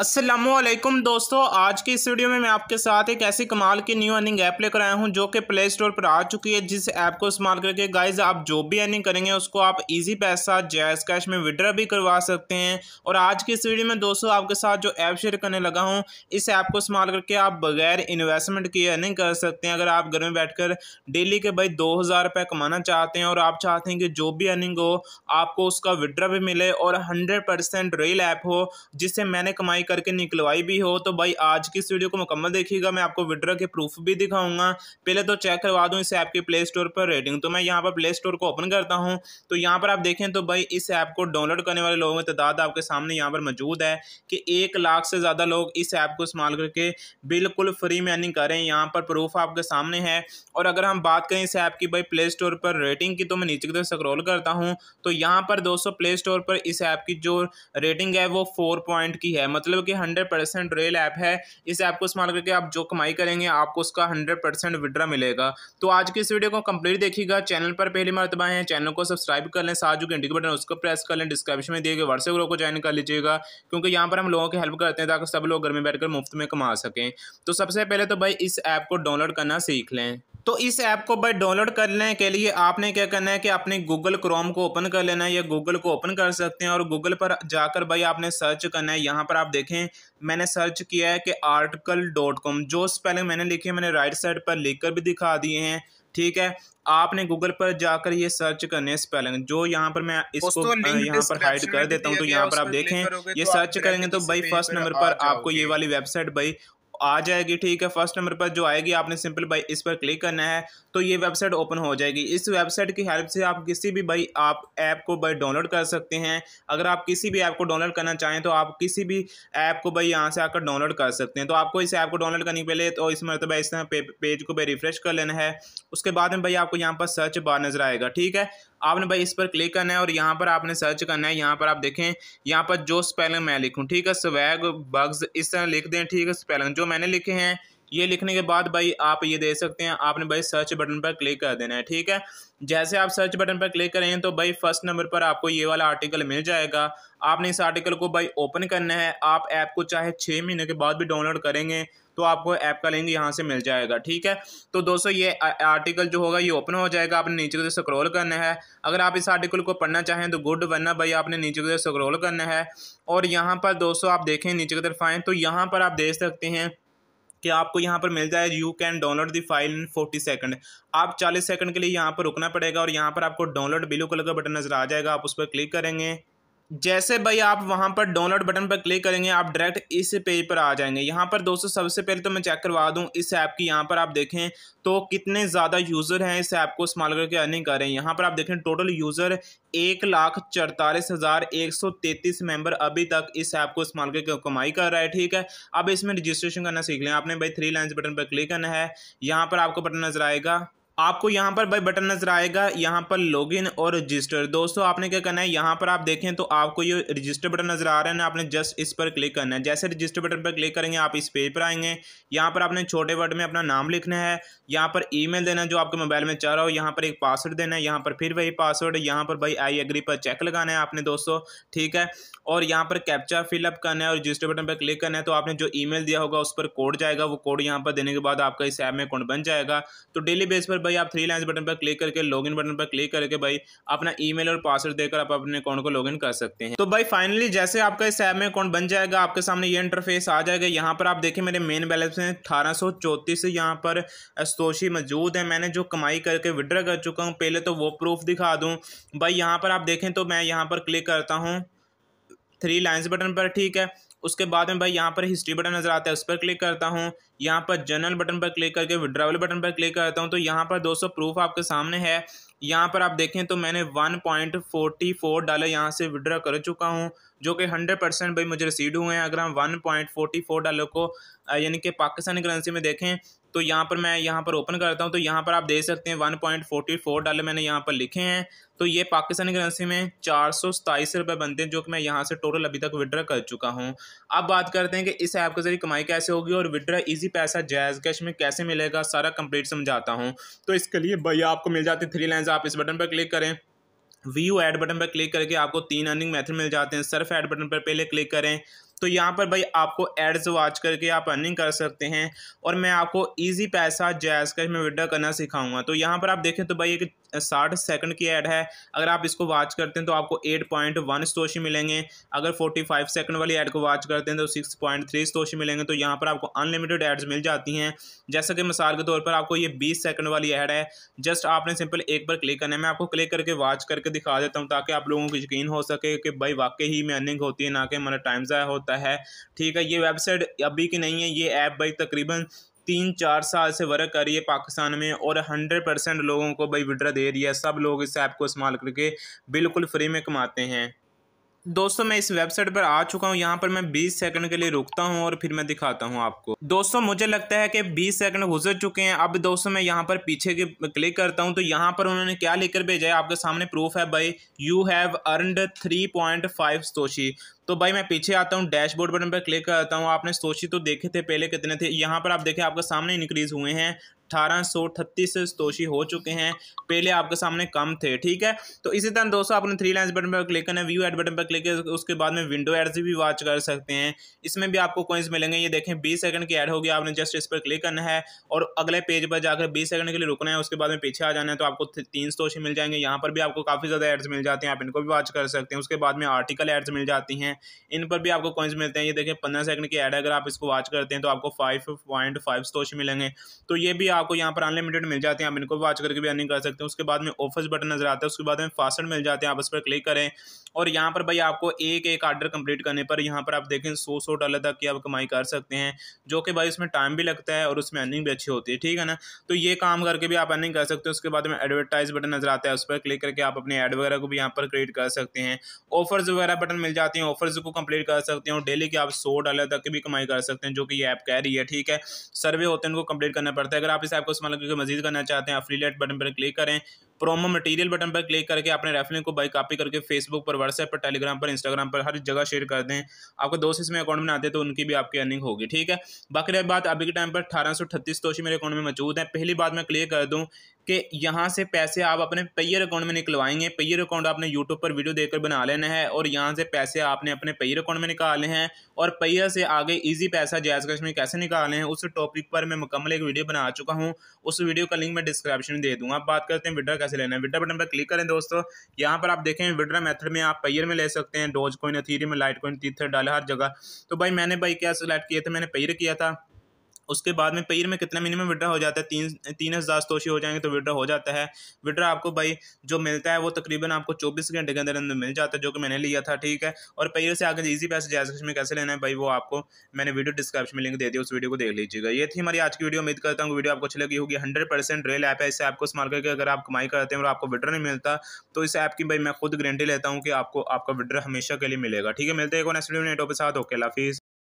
असलम दोस्तों आज की इस वीडियो में मैं आपके साथ एक ऐसी कमाल की न्यू अर्निंग ऐप लेकर आया हूं जो कि प्ले स्टोर पर आ चुकी है जिस ऐप को इस्तेमाल करके गाइज आप जो भी अर्निंग करेंगे उसको आप इजी पैसा जैस कैश में विड्रा भी करवा सकते हैं और आज की इस वीडियो में दोस्तों आपके साथ जो ऐप शेयर करने लगा हूँ इस ऐप को इस्तेमाल करके आप बगैर इन्वेस्टमेंट की अर्निंग कर सकते हैं अगर आप घर में बैठ कर डेली के भाई दो हज़ार कमाना चाहते हैं और आप चाहते हैं कि जो भी अर्निंग हो आपको उसका विड्रा भी मिले और हंड्रेड रियल ऐप हो जिससे मैंने कमाई करके निकलवाई भी हो तो भाई आज की इस वीडियो को मुकम्मल देखिएगा मैं आपको विड्रा के प्रूफ भी दिखाऊंगा पहले तो चेक करवा दूँ इस ऐप की प्ले स्टोर पर रेटिंग तो मैं यहाँ पर प्ले स्टोर को ओपन करता हूँ तो यहाँ पर आप देखें तो भाई इस ऐप को डाउनलोड करने वाले लोगों की तादाद आपके सामने यहाँ पर मौजूद है कि एक लाख से ज़्यादा लोग इस ऐप को इस्तेमाल करके बिल्कुल फ्री में अर्निंग करें यहाँ पर प्रूफ आपके सामने है और अगर हम बात करें इस ऐप की भाई प्ले स्टोर पर रेटिंग की तो मैं नीचे की तरफ स्क्रॉल करता हूँ तो यहाँ पर दोस्तों प्ले स्टोर पर इस ऐप की जो रेटिंग है वो फोर पॉइंट की है मतलब जो कि हंड्रेड परसेंट रेल ऐप है इस ऐप को इस्तेमाल करके आप जो कमाई करेंगे आपको उसका हंड्रेड परसेंट विड्रा मिलेगा तो आज की इस वीडियो को कंप्लीट देखिएगा चैनल पर पहली मरतबा है चैनल को सब्सक्राइब कर लें साथ जो घंटी बटन उसको प्रेस कर लें डिस्क्रिप्शन में दिए गए व्हाट्सएप ग्रुप को ज्वाइन कर लीजिएगा क्योंकि यहाँ पर हम लोगों की हेल्प करते हैं ताकि सब लोग घर में बैठकर मुफ्त में कमा सकें तो सबसे पहले तो भाई इस ऐप को डाउनलोड करना सीख लें तो इस ऐप को भाई डाउनलोड करने के लिए आपने क्या करना है कि आपने गूगल क्रोम को ओपन कर लेना है या गूगल को ओपन कर सकते हैं और गूगल पर जाकर भाई आपने सर्च करना है यहाँ पर आप देखें मैंने सर्च किया है कि आर्टिकल डॉट कॉम जो स्पेलिंग मैंने लिखी है मैंने राइट साइड पर लिख कर भी दिखा दिए हैं ठीक है आपने गूगल पर जाकर ये सर्च करने स्पेलिंग जो यहाँ पर मैं इसको यहाँ पर हाइड कर देता हूँ तो यहाँ पर आप देखें ये सर्च तो करेंगे तो भाई फर्स्ट नंबर पर आपको ये वाली वेबसाइट भाई आ जाएगी ठीक है फर्स्ट नंबर पर जो आएगी आपने सिंपल भाई इस पर क्लिक करना है तो ये वेबसाइट ओपन हो जाएगी इस वेबसाइट की हेल्प से आप किसी भी भाई आप ऐप को भाई डाउनलोड कर सकते हैं अगर आप किसी भी ऐप को डाउनलोड करना चाहें तो आप किसी भी ऐप को भाई यहाँ से आकर डाउनलोड कर सकते हैं तो आपको इस ऐप को डाउनलोड करने के पहले तो इस मतलब इस पेज को भाई रिफ्रेश कर लेना है उसके बाद में भाई आपको यहाँ पर सर्च बार नज़र आएगा ठीक है आपने भाई इस पर क्लिक करना है और यहाँ पर आपने सर्च करना है यहाँ पर आप देखें यहाँ पर जो स्पेलिंग मैं लिखूँ ठीक है स्वैग बग्स इस तरह लिख दें ठीक है स्पेलिंग जो मैंने लिखे हैं ये लिखने के बाद भाई आप ये दे सकते हैं आपने भाई सर्च बटन पर क्लिक कर देना है ठीक है जैसे आप सर्च बटन पर क्लिक करेंगे तो भाई फर्स्ट नंबर पर आपको ये वाला आर्टिकल मिल जाएगा आपने इस आर्टिकल को भाई ओपन करना है आप ऐप को चाहे छः महीने के बाद भी डाउनलोड करेंगे तो आपको ऐप का लिंक यहाँ से मिल जाएगा ठीक है तो दोस्तों ये आर्टिकल जो होगा ये ओपन हो जाएगा आपने नीचे को स्क्रोल करना है अगर आप इस आर्टिकल को पढ़ना चाहें तो गुड वरना भाई आपने नीचे को स्क्रोल करना है और यहाँ पर दोस्तों आप देखें नीचे की तरफ आएँ तो यहाँ पर आप देख सकते हैं कि आपको यहाँ पर मिल जाए you can download the file in forty second आप चालीस सेकंड के लिए यहाँ पर रुकना पड़ेगा और यहाँ पर आपको डाउनलोड ब्लू कलर का बटन नज़र आ जाएगा आप उस पर क्लिक करेंगे जैसे भाई आप वहाँ पर डाउनलोड बटन पर क्लिक करेंगे आप डायरेक्ट इस पेज पर आ जाएंगे यहाँ पर दोस्तों सबसे पहले तो मैं चेक करवा दूँ इस ऐप की यहाँ पर आप देखें तो कितने ज़्यादा यूज़र हैं इस ऐप को इस्तेमाल करके अर्निंग कर रहे हैं यहाँ पर आप देखें टोटल यूज़र एक लाख चौतालीस हज़ार एक सौ तैंतीस मेंबर अभी तक इस ऐप को इस्तेमाल करके कमाई कर रहा है ठीक है अब इसमें रजिस्ट्रेशन करना सीख लें आपने भाई थ्री लाइन्स बटन पर क्लिक करना है यहाँ पर आपको बटन नज़र आएगा आपको यहाँ पर भाई बटन नजर आएगा यहाँ पर लॉगिन और रजिस्टर दोस्तों आपने क्या करना है यहाँ पर आप देखें तो आपको ये रजिस्टर बटन नजर आ रहा है ना आपने जस्ट इस पर क्लिक करना है जैसे रजिस्टर बटन पर क्लिक करेंगे आप इस पेज पर आएंगे यहाँ पर आपने छोटे वर्ड में अपना नाम लिखना है यहाँ पर ई देना जो आपके मोबाइल में चाह रहा हो यहाँ पर एक पासवर्ड देना है यहाँ पर फिर वही पासवर्ड यहाँ पर भाई आई एग्री पर चेक लगाना है आपने दोस्तों ठीक है और यहाँ पर कैप्चा फिलअप करना है और रजिस्टर बटन पर क्लिक करना है तो आपने जो ई दिया होगा उस पर कोड जाएगा वो कोड यहाँ पर देने के बाद आपका इस ऐप में अकाउंट बन जाएगा तो डेली बेस पर भाई आप थ्री लाइन्स बटन पर क्लिक करके लॉगिन बटन पर क्लिक करके भाई अपना ईमेल और पासवर्ड देकर आप अपने अकाउंट को लॉगिन कर सकते हैं तो भाई फाइनली जैसे आपका इस ऐप में अकाउंट बन जाएगा आपके सामने ये इंटरफेस आ जाएगा यहाँ पर आप देखिए मेरे मेन बैलेंस में अठारह सौ चौंतीस यहाँ पर सोशी मौजूद है मैंने जो कमाई करके विड्रा कर चुका हूँ पहले तो वो प्रूफ दिखा दूँ भाई यहाँ पर आप देखें तो मैं यहाँ पर क्लिक करता हूँ थ्री लाइन्स बटन पर ठीक है उसके बाद में भाई यहाँ पर हिस्ट्री बटन नज़र आता है उस पर क्लिक करता हूँ यहाँ पर जनरल बटन पर क्लिक करके विड्रावल बटन पर क्लिक करता हूँ तो यहाँ पर दोस्तों प्रूफ आपके सामने है यहाँ पर आप देखें तो मैंने one point forty four dollar यहाँ से विड्रा कर चुका हूँ जो कि हंड्रेड परसेंट भाई मुझे रिसीड हुए हैं अगर हम one point forty four dollar को यानी कि पाकिस्तानी करेंसी में देखें तो यहाँ पर मैं यहाँ पर ओपन करता हूँ तो यहाँ पर आप देख सकते हैं one point forty four dollar मैंने यहाँ पर लिखे हैं तो ये पाकिस्तानी करेंसी में चार सौ सताईस रुपये बनते हैं जो कि मैं यहाँ से टोटल अभी तक विड्रा कर चुका हूँ अब बात करते हैं कि इस ऐप के जरिए कमाई कैसे होगी और विड्रा इजी पैसा जायज़ कैश में कैसे मिलेगा सारा कंप्लीट समझाता हूँ तो इसके लिए भैया आपको मिल जाती थ्री लाइन्स आप इस बटन पर क्लिक करें व्यू एड बटन पर क्लिक करके आपको तीन अर्निंग मेथड मिल जाते हैं सर्फ एड बटन पर पहले क्लिक करें तो यहाँ पर भाई आपको एड्स वाच करके आप अर्निंग कर सकते हैं और मैं आपको ईजी पैसा जैस कैश में विड्रा करना सिखाऊंगा तो यहाँ पर आप देखें तो भाई एक साठ सेकंड की ऐड है अगर आप इसको वॉच करते हैं तो आपको एट पॉइंट वन स्टोशी मिलेंगे अगर फोर्टी फाइव सेकंड वाली ऐड को वॉच करते हैं तो सिक्स पॉइंट थ्री स्टोशी मिलेंगे तो यहाँ पर आपको अनलिमिटेड एड्स मिल जाती हैं जैसा कि मिसाल के तौर पर आपको ये बीस सेकंड वाली ऐड है जस्ट आपने सिंपल एक बार क्लिक करना है मैं आपको क्लिक करके वॉच करके दिखा देता हूँ ताकि आप लोगों को यकीन हो सके कि भाई वाकई ही में अर्निंग होती है ना कि हमारा टाइम ज़ाया होता है ठीक है ये वेबसाइट अभी की नहीं है ये ऐप भाई तकरीबन तीन चार साल से वर्क कर रही है पाकिस्तान में और हंड्रेड परसेंट लोगों को भाई विड्रा दे रही है सब लोग इस ऐप को इस्तेमाल करके बिल्कुल फ्री में कमाते हैं दोस्तों मैं इस वेबसाइट पर आ चुका हूँ यहाँ पर मैं 20 सेकंड के लिए रुकता हूँ और फिर मैं दिखाता हूँ आपको दोस्तों मुझे लगता है कि 20 सेकंड गुजर चुके हैं अब दोस्तों मैं यहाँ पर पीछे के क्लिक करता हूँ तो यहाँ पर उन्होंने क्या लेकर भेजा है आपके सामने प्रूफ है भाई you have earned three point five सोशी तो भाई मैं पीछे आता हूँ डैशबोर्ड बटन पर क्लिक करता हूँ आपने सोची तो देखे थे पहले कितने थे यहाँ पर आप देखें आपके सामने इंक्रीज़ हुए हैं अठारह सौ अठतीस सतोशी हो चुके हैं पहले आपके सामने कम थे ठीक है तो इसी तरह दोस्तों आपने थ्री लाइन्स बटन पर क्लिक करना है व्यू एड बटन पर क्लिक उसके बाद में विंडो एड्स भी वॉच कर सकते हैं इसमें भी आपको कॉइन्स मिलेंगे ये देखें बीस सेकंड की एड होगी आपने जस्ट इस पर क्लिक करना है और अगले पेज पर जाकर बीस सेकंड के लिए रुकना है उसके बाद में पीछे आ जाना है तो आपको तीन सतोशी मिल जाएंगे यहाँ पर भी आपको काफ़ी ज़्यादा एड्स मिल जाते हैं आप इनको भी वॉच कर सकते हैं उसके बाद में आर्टिकल एड्स मिल जाती हैं इन पर भी आपको कॉइन्स मिलते हैं ये देखें पंद्रह सेकंड की एड अगर आप इसको वॉच करते हैं तो आपको फाइव पॉइंट फाइव सतोशी मिलेंगे तो ये भी आपको यहाँ पर अनलिमिटेड मिल जाते हैं आप इनको वॉच करके भी अर्निंग कर सकते हैं उसके बाद में ऑफर्स बटन नजर आता है उसके बाद में फास्ट मिल जाते हैं आप उस पर क्लिक करें और यहाँ पर भाई आपको एक एक ऑर्डर कंप्लीट करने पर यहाँ पर आप देखें सौ सौ डॉलर तक की आप कमाई कर सकते हैं जो कि भाई उसमें टाइम भी लगता है और उसमें अर्निंग भी अच्छी होती है ठीक है ना तो ये काम करके भी आप अर्निंग कर सकते हैं उसके बाद में एडवर्टाइज बटन नजर आता है उस पर क्लिक करके आप अपने एड वगैरह को भी यहाँ पर क्रिएट कर सकते हैं ऑफर्स वगैरह बटन मिल जाते हैं ऑफर्स को कंप्लीट कर सकते हैं और डेली के आप सौ डॉलर तक की भी कमाई कर सकते हैं जो कि ये ऐप कह रही है ठीक है सर्वे होते हैं उनको कंप्लीट करना पड़ता है अगर आप इस ऐप मतलब को इस्तेमाल मजीद करना चाहते हैं आप फ्री लेट बटन पर क्लिक करें प्रोमो मटेरियल बटन पर क्लिक करके अपने रेफरिंग को बाई कॉपी करके फेसबुक पर व्हाट्सएप पर टेलीग्राम पर इंस्टाग्राम पर हर जगह शेयर कर दें आपको दोस्त इसमें अकाउंट में आते तो उनकी भी आपकी अर्निंग होगी ठीक है बाकी बात अभी के टाइम पर अठारह सौ अठतीस दोषी तो मेरे अकाउंट में मौजूद है पहली बात मैं क्लियर कर दूँ कि यहाँ से पैसे आप अपने पेयर अकाउंट में निकलवाएंगे पेयर अकाउंट आपने यूट्यूब पर वीडियो देकर बना लेना है और यहाँ से पैसे आपने अपने पेयर अकाउंट में निकाले हैं और पेयर से आगे इजी पैसा जायज कश्मीर में कैसे निकालने हैं उस टॉपिक पर मैं मुकम्मल एक वीडियो बना चुका हूँ उस वीडियो का लिंक मैं डिस्क्रिप्शन में दे दूँगा बात करते हैं विड्रा कैसे लेना है विड्रा बटन पर क्लिक करें दोस्तों यहाँ पर आप देखें विड्रा मेथड में आप पेयर में ले सकते हैं डोज कोइन थीरी में लाइट कोइन तीथर डाला हर जगह तो भाई मैंने भाई क्या सिलेक्ट किया था मैंने पेयर किया था उसके बाद में पेयर में कितना मिनिमम विड्रा हो जाता है तीन तीन हज़ार तोशी हो जाएंगे तो विड्रा हो जाता है विड्रा आपको भाई जो मिलता है वो तकरीबन आपको चौबीस घंटे के अंदर अंदर मिल जाता है जो कि मैंने लिया था ठीक है और पेयर से आगे ईजी पैसे जैसे में कैसे लेना है भाई वो आपको मैंने वीडियो डिस्क्रिप्शन में लिंक दे दिया उस वीडियो को देख लीजिएगा ये थी हमारी आज की वीडियो उम्मीद करता हूँ वीडियो आपको अच्छी लगी होगी हंड्रेड परसेंट रियल ऐप है इसे आपको इस्तेमाल करके अगर आप कमाई करते हैं और आपको विड्रा नहीं मिलता तो इस ऐप की भाई मैं खुद गारंटी लेता हूँ कि आपको आपका विड्रा हमेशा के लिए मिलेगा ठीक है मिलते हैं एक नेक्स्ट वीडियो नेटो के साथ ओके लाफिज़